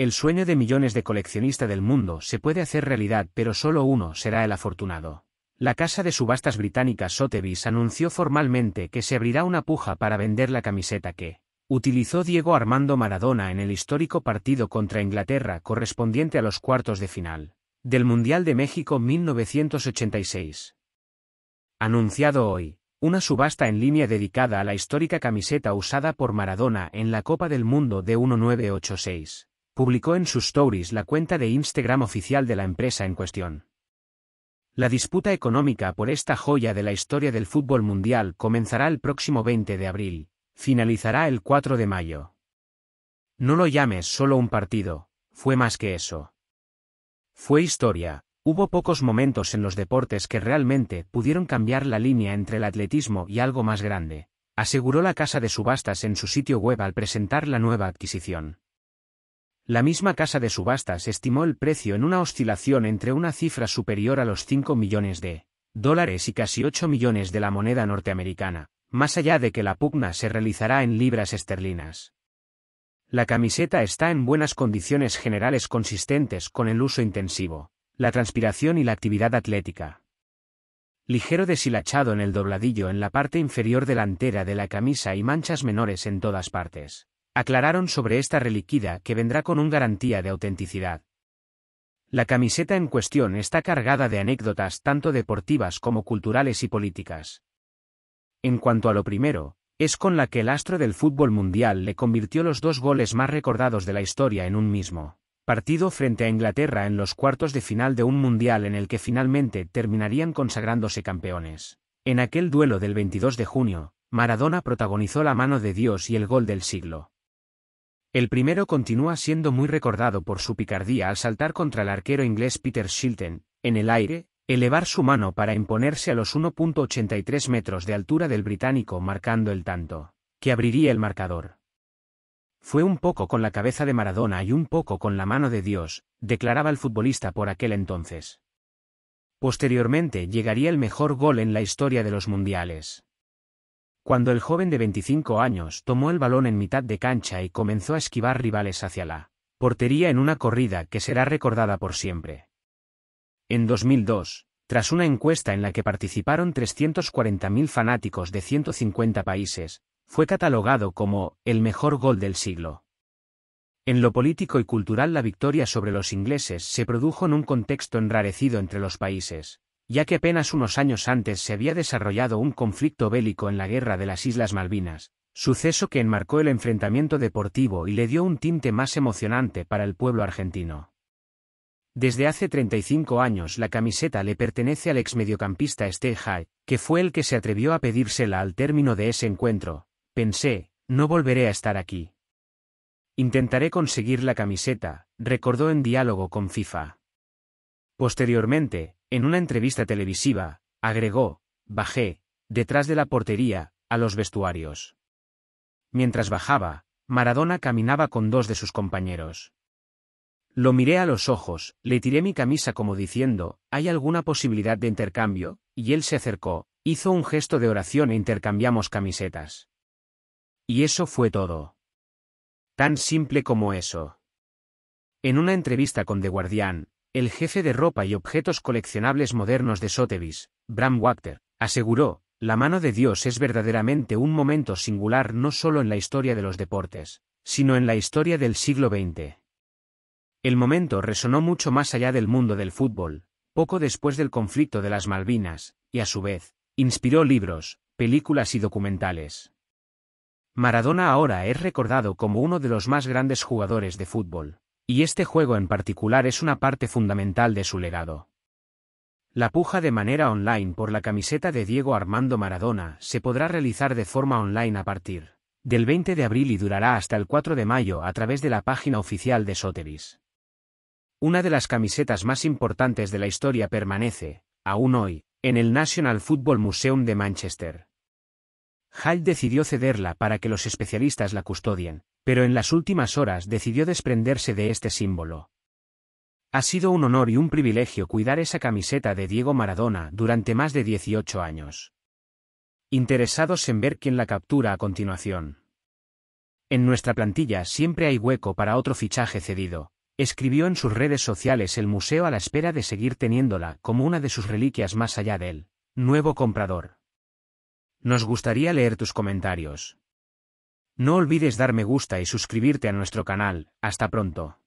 El sueño de millones de coleccionistas del mundo se puede hacer realidad, pero solo uno será el afortunado. La casa de subastas británica Sotheby's anunció formalmente que se abrirá una puja para vender la camiseta que utilizó Diego Armando Maradona en el histórico partido contra Inglaterra correspondiente a los cuartos de final del Mundial de México 1986. Anunciado hoy, una subasta en línea dedicada a la histórica camiseta usada por Maradona en la Copa del Mundo de 1986 publicó en sus stories la cuenta de Instagram oficial de la empresa en cuestión. La disputa económica por esta joya de la historia del fútbol mundial comenzará el próximo 20 de abril, finalizará el 4 de mayo. No lo llames solo un partido, fue más que eso. Fue historia, hubo pocos momentos en los deportes que realmente pudieron cambiar la línea entre el atletismo y algo más grande, aseguró la casa de subastas en su sitio web al presentar la nueva adquisición. La misma casa de subastas estimó el precio en una oscilación entre una cifra superior a los 5 millones de dólares y casi 8 millones de la moneda norteamericana, más allá de que la pugna se realizará en libras esterlinas. La camiseta está en buenas condiciones generales consistentes con el uso intensivo, la transpiración y la actividad atlética. Ligero deshilachado en el dobladillo en la parte inferior delantera de la camisa y manchas menores en todas partes aclararon sobre esta reliquida que vendrá con un garantía de autenticidad. La camiseta en cuestión está cargada de anécdotas tanto deportivas como culturales y políticas. En cuanto a lo primero, es con la que el astro del fútbol mundial le convirtió los dos goles más recordados de la historia en un mismo partido frente a Inglaterra en los cuartos de final de un mundial en el que finalmente terminarían consagrándose campeones. En aquel duelo del 22 de junio, Maradona protagonizó la mano de Dios y el gol del siglo. El primero continúa siendo muy recordado por su picardía al saltar contra el arquero inglés Peter Shilton, en el aire, elevar su mano para imponerse a los 1.83 metros de altura del británico marcando el tanto, que abriría el marcador. Fue un poco con la cabeza de Maradona y un poco con la mano de Dios, declaraba el futbolista por aquel entonces. Posteriormente llegaría el mejor gol en la historia de los mundiales cuando el joven de 25 años tomó el balón en mitad de cancha y comenzó a esquivar rivales hacia la portería en una corrida que será recordada por siempre. En 2002, tras una encuesta en la que participaron 340.000 fanáticos de 150 países, fue catalogado como el mejor gol del siglo. En lo político y cultural la victoria sobre los ingleses se produjo en un contexto enrarecido entre los países, ya que apenas unos años antes se había desarrollado un conflicto bélico en la Guerra de las Islas Malvinas, suceso que enmarcó el enfrentamiento deportivo y le dio un tinte más emocionante para el pueblo argentino. Desde hace 35 años la camiseta le pertenece al ex mediocampista High, este que fue el que se atrevió a pedírsela al término de ese encuentro. Pensé, no volveré a estar aquí. Intentaré conseguir la camiseta, recordó en diálogo con FIFA. Posteriormente, en una entrevista televisiva, agregó, bajé, detrás de la portería, a los vestuarios. Mientras bajaba, Maradona caminaba con dos de sus compañeros. Lo miré a los ojos, le tiré mi camisa como diciendo, ¿hay alguna posibilidad de intercambio? Y él se acercó, hizo un gesto de oración e intercambiamos camisetas. Y eso fue todo. Tan simple como eso. En una entrevista con The Guardian, el jefe de ropa y objetos coleccionables modernos de Sotheby's, Bram Wachter, aseguró, la mano de Dios es verdaderamente un momento singular no solo en la historia de los deportes, sino en la historia del siglo XX. El momento resonó mucho más allá del mundo del fútbol, poco después del conflicto de las Malvinas, y a su vez, inspiró libros, películas y documentales. Maradona ahora es recordado como uno de los más grandes jugadores de fútbol. Y este juego en particular es una parte fundamental de su legado. La puja de manera online por la camiseta de Diego Armando Maradona se podrá realizar de forma online a partir del 20 de abril y durará hasta el 4 de mayo a través de la página oficial de Soteris. Una de las camisetas más importantes de la historia permanece, aún hoy, en el National Football Museum de Manchester. Hall decidió cederla para que los especialistas la custodien, pero en las últimas horas decidió desprenderse de este símbolo. Ha sido un honor y un privilegio cuidar esa camiseta de Diego Maradona durante más de 18 años. Interesados en ver quién la captura a continuación. En nuestra plantilla siempre hay hueco para otro fichaje cedido, escribió en sus redes sociales el museo a la espera de seguir teniéndola como una de sus reliquias más allá de él. nuevo comprador. Nos gustaría leer tus comentarios. No olvides dar me gusta y suscribirte a nuestro canal. Hasta pronto.